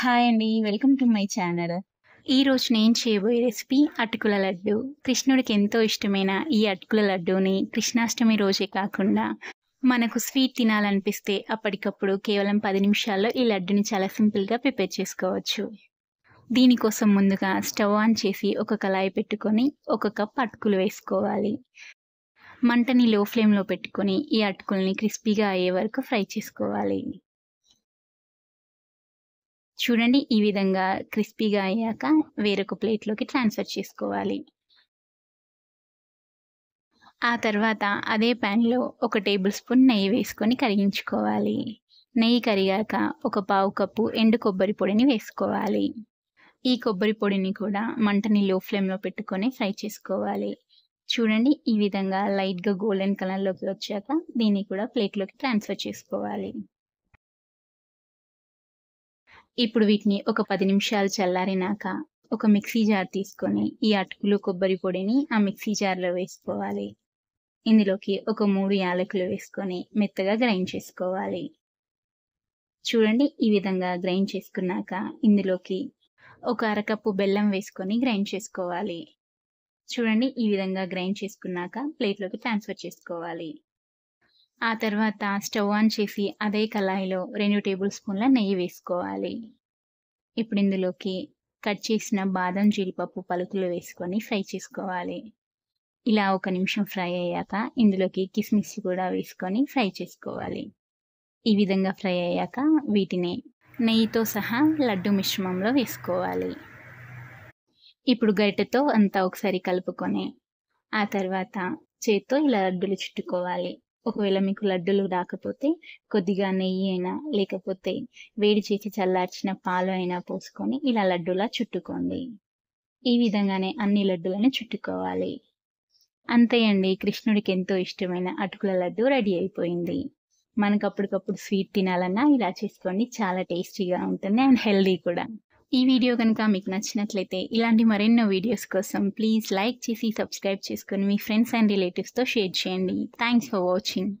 hi అండి welcome to my channel ఈరోజు నేను చేయబోయే రెసిపీ అటుకుల లడ్డు కృష్ణుడికి ఎంతో ఇష్టమైన ఈ అటుకుల లడ్డూని కృష్ణాష్టమి రోజే కాకుండా మనకు స్వీట్ తినాలనిపిస్తే అప్పటికప్పుడు కేవలం పది నిమిషాల్లో ఈ లడ్డుని చాలా సింపుల్గా ప్రిపేర్ చేసుకోవచ్చు దీనికోసం ముందుగా స్టవ్ ఆన్ చేసి ఒక కళాయి పెట్టుకొని ఒక కప్ అటుకులు వేసుకోవాలి మంటని లో ఫ్లేమ్లో పెట్టుకొని ఈ అటుకుల్ని క్రిస్పీగా అయ్యే వరకు ఫ్రై చేసుకోవాలి చూడండి ఈ విధంగా క్రిస్పీగా అయ్యాక వేరొక ప్లేట్లోకి ట్రాన్స్ఫర్ చేసుకోవాలి ఆ తర్వాత అదే ప్యాన్లో ఒక టేబుల్ స్పూన్ నెయ్యి వేసుకొని కరిగించుకోవాలి నెయ్యి కరిగాక ఒక పావు కప్పు ఎండు కొబ్బరి పొడిని వేసుకోవాలి ఈ కొబ్బరి పొడిని కూడా మంటని లో ఫ్లేమ్లో పెట్టుకొని ఫ్రై చేసుకోవాలి చూడండి ఈ విధంగా లైట్గా గోల్డెన్ కలర్లోకి వచ్చాక దీన్ని కూడా ప్లేట్లోకి ట్రాన్స్ఫర్ చేసుకోవాలి ఇప్పుడు వీటిని ఒక పది నిమిషాలు చల్లారినాక ఒక మిక్సీ జార్ తీసుకొని ఈ అటుకులు కొబ్బరి పొడిని ఆ మిక్సీ జార్లో వేసుకోవాలి ఇందులోకి ఒక మూడు యాలకులు వేసుకొని మెత్తగా గ్రైండ్ చేసుకోవాలి చూడండి ఈ విధంగా గ్రైండ్ చేసుకున్నాక ఇందులోకి ఒక అరకప్పు బెల్లం వేసుకొని గ్రైండ్ చేసుకోవాలి చూడండి ఈ విధంగా గ్రైండ్ చేసుకున్నాక ప్లేట్లోకి ట్రాన్స్ఫర్ చేసుకోవాలి ఆ తర్వాత స్టవ్ ఆన్ చేసి అదే కళాయిలో రెండు టేబుల్ స్పూన్ల నెయ్యి వేసుకోవాలి ఇప్పుడు ఇందులోకి కట్ చేసిన బాదం జీడిపప్పు పలుకులు వేసుకొని ఫ్రై చేసుకోవాలి ఇలా ఒక నిమిషం ఫ్రై అయ్యాక ఇందులోకి కిస్మిస్ కూడా వేసుకొని ఫ్రై చేసుకోవాలి ఈ విధంగా ఫ్రై అయ్యాక వీటిని నెయ్యితో సహా లడ్డు మిశ్రమంలో వేసుకోవాలి ఇప్పుడు గరిటెతో అంతా ఒకసారి కలుపుకొని ఆ తర్వాత చేత్తో ఇలా లడ్డులు చుట్టుకోవాలి ఒకవేళ మీకు లడ్డూలు రాకపోతే కొద్దిగా నెయ్యి అయినా లేకపోతే వేడి చేసి చల్లార్చిన పాలు అయినా పోసుకొని ఇలా లడ్డూలా చుట్టుకోండి ఈ విధంగానే అన్ని లడ్డూలను చుట్టుకోవాలి అంతే అండి కృష్ణుడికి ఎంతో ఇష్టమైన అటుకుల లడ్డు రెడీ అయిపోయింది మనకు అప్పటికప్పుడు స్వీట్ తినాలన్నా ఇలా చేసుకోండి చాలా టేస్టీగా ఉంటుంది అండ్ హెల్దీ కూడా ఈ వీడియో కనుక మీకు నచ్చినట్లయితే ఇలాంటి మరెన్నో వీడియోస్ కోసం ప్లీజ్ లైక్ చేసి సబ్స్క్రైబ్ చేసుకొని మీ ఫ్రెండ్స్ అండ్ రిలేటివ్స్తో షేర్ చేయండి థ్యాంక్స్ ఫర్ వాచింగ్